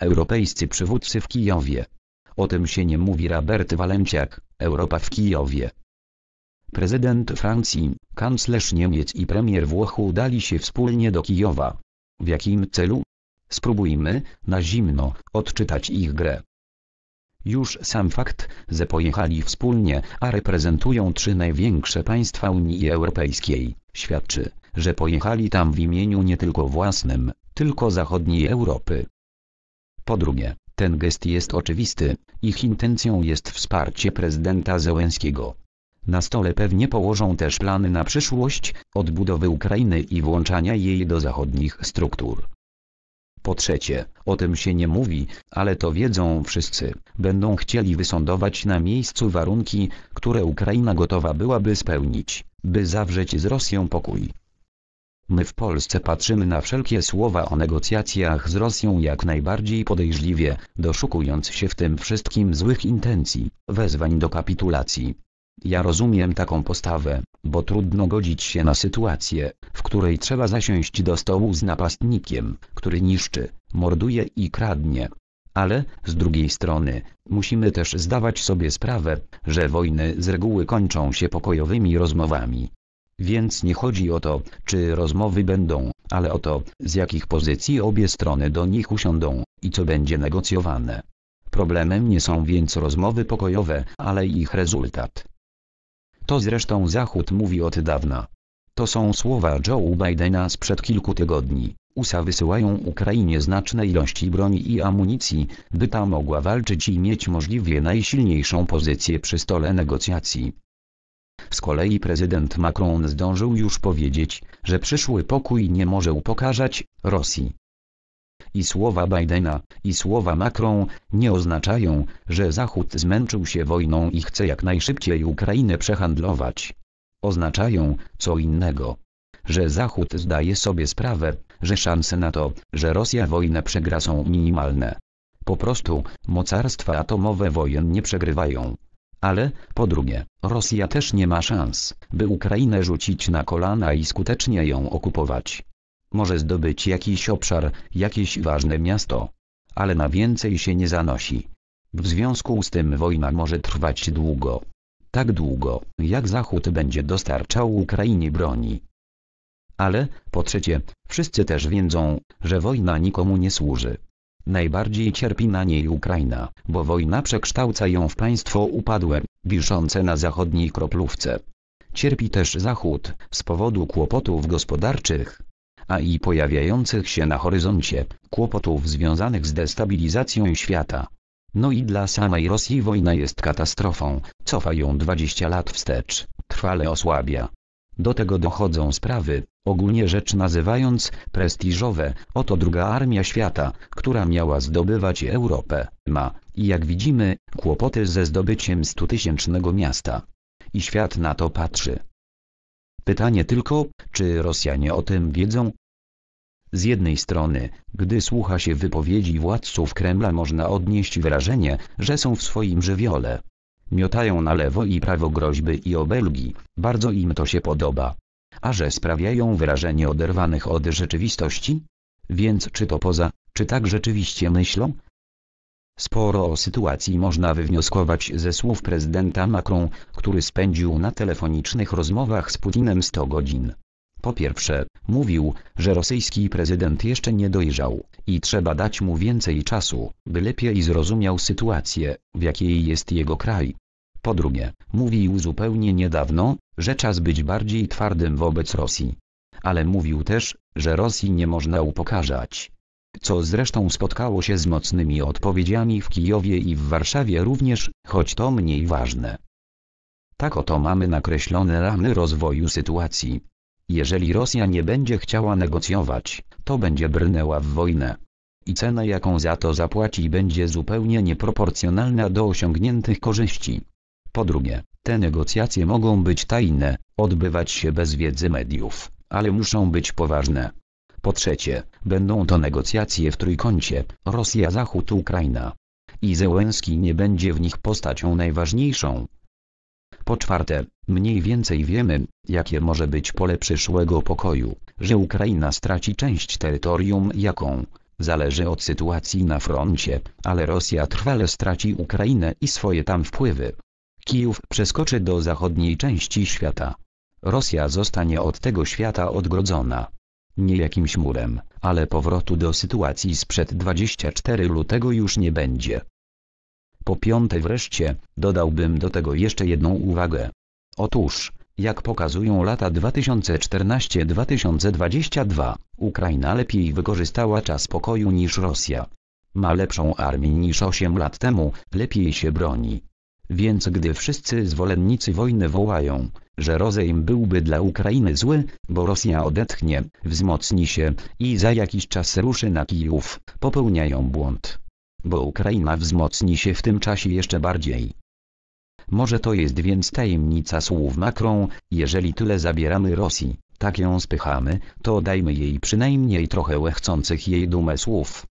Europejscy przywódcy w Kijowie. O tym się nie mówi Robert Walenciak, Europa w Kijowie. Prezydent Francji, kanclerz Niemiec i premier Włoch udali się wspólnie do Kijowa. W jakim celu? Spróbujmy, na zimno, odczytać ich grę. Już sam fakt, że pojechali wspólnie, a reprezentują trzy największe państwa Unii Europejskiej, świadczy, że pojechali tam w imieniu nie tylko własnym, tylko zachodniej Europy. Po drugie, ten gest jest oczywisty, ich intencją jest wsparcie prezydenta Zełenskiego. Na stole pewnie położą też plany na przyszłość, odbudowy Ukrainy i włączania jej do zachodnich struktur. Po trzecie, o tym się nie mówi, ale to wiedzą wszyscy, będą chcieli wysądować na miejscu warunki, które Ukraina gotowa byłaby spełnić, by zawrzeć z Rosją pokój. My w Polsce patrzymy na wszelkie słowa o negocjacjach z Rosją jak najbardziej podejrzliwie, doszukując się w tym wszystkim złych intencji, wezwań do kapitulacji. Ja rozumiem taką postawę, bo trudno godzić się na sytuację, w której trzeba zasiąść do stołu z napastnikiem, który niszczy, morduje i kradnie. Ale, z drugiej strony, musimy też zdawać sobie sprawę, że wojny z reguły kończą się pokojowymi rozmowami więc nie chodzi o to, czy rozmowy będą, ale o to, z jakich pozycji obie strony do nich usiądą i co będzie negocjowane. Problemem nie są więc rozmowy pokojowe, ale ich rezultat. To zresztą Zachód mówi od dawna. To są słowa Joe Bidena sprzed kilku tygodni. USA wysyłają Ukrainie znaczne ilości broni i amunicji, by ta mogła walczyć i mieć możliwie najsilniejszą pozycję przy stole negocjacji. Z kolei prezydent Macron zdążył już powiedzieć, że przyszły pokój nie może upokarzać Rosji. I słowa Bidena, i słowa Macron nie oznaczają, że Zachód zmęczył się wojną i chce jak najszybciej Ukrainę przehandlować. Oznaczają co innego że Zachód zdaje sobie sprawę, że szanse na to, że Rosja wojnę przegra są minimalne. Po prostu, mocarstwa atomowe wojen nie przegrywają ale, po drugie, Rosja też nie ma szans, by Ukrainę rzucić na kolana i skutecznie ją okupować. Może zdobyć jakiś obszar, jakieś ważne miasto. Ale na więcej się nie zanosi. W związku z tym wojna może trwać długo. Tak długo, jak Zachód będzie dostarczał Ukrainie broni. Ale, po trzecie, wszyscy też wiedzą, że wojna nikomu nie służy. Najbardziej cierpi na niej Ukraina, bo wojna przekształca ją w państwo upadłe, wiszące na zachodniej kroplówce. Cierpi też Zachód, z powodu kłopotów gospodarczych, a i pojawiających się na horyzoncie, kłopotów związanych z destabilizacją świata. No i dla samej Rosji wojna jest katastrofą, cofa ją 20 lat wstecz, trwale osłabia, do tego dochodzą sprawy, ogólnie rzecz nazywając, prestiżowe, oto druga armia świata, która miała zdobywać Europę, ma, i jak widzimy, kłopoty ze zdobyciem stutysięcznego miasta. I świat na to patrzy. Pytanie tylko, czy Rosjanie o tym wiedzą? Z jednej strony, gdy słucha się wypowiedzi władców Kremla można odnieść wrażenie, że są w swoim żywiole, Miotają na lewo i prawo groźby i obelgi, bardzo im to się podoba. A że sprawiają wrażenie oderwanych od rzeczywistości? Więc czy to poza, czy tak rzeczywiście myślą? Sporo o sytuacji można wywnioskować ze słów prezydenta Macron, który spędził na telefonicznych rozmowach z Putinem 100 godzin. Po pierwsze, mówił, że rosyjski prezydent jeszcze nie dojrzał i trzeba dać mu więcej czasu, by lepiej zrozumiał sytuację, w jakiej jest jego kraj. Po drugie, mówił zupełnie niedawno, że czas być bardziej twardym wobec Rosji. Ale mówił też, że Rosji nie można upokarzać. Co zresztą spotkało się z mocnymi odpowiedziami w Kijowie i w Warszawie również, choć to mniej ważne. Tak oto mamy nakreślone ramy rozwoju sytuacji. Jeżeli Rosja nie będzie chciała negocjować, to będzie brnęła w wojnę. I cena jaką za to zapłaci będzie zupełnie nieproporcjonalna do osiągniętych korzyści. Po drugie, te negocjacje mogą być tajne, odbywać się bez wiedzy mediów, ale muszą być poważne. Po trzecie, będą to negocjacje w trójkącie Rosja-Zachód-Ukraina. I Zełenski nie będzie w nich postacią najważniejszą, po czwarte, mniej więcej wiemy, jakie może być pole przyszłego pokoju, że Ukraina straci część terytorium jaką, zależy od sytuacji na froncie, ale Rosja trwale straci Ukrainę i swoje tam wpływy. Kijów przeskoczy do zachodniej części świata. Rosja zostanie od tego świata odgrodzona. Nie jakimś murem, ale powrotu do sytuacji sprzed 24 lutego już nie będzie. Po piąte wreszcie, dodałbym do tego jeszcze jedną uwagę. Otóż, jak pokazują lata 2014-2022, Ukraina lepiej wykorzystała czas pokoju niż Rosja. Ma lepszą armię niż 8 lat temu, lepiej się broni. Więc gdy wszyscy zwolennicy wojny wołają, że rozejm byłby dla Ukrainy zły, bo Rosja odetchnie, wzmocni się i za jakiś czas ruszy na Kijów, popełniają błąd bo Ukraina wzmocni się w tym czasie jeszcze bardziej. Może to jest więc tajemnica słów makrą, jeżeli tyle zabieramy Rosji, tak ją spychamy, to dajmy jej przynajmniej trochę łechcących jej dumę słów.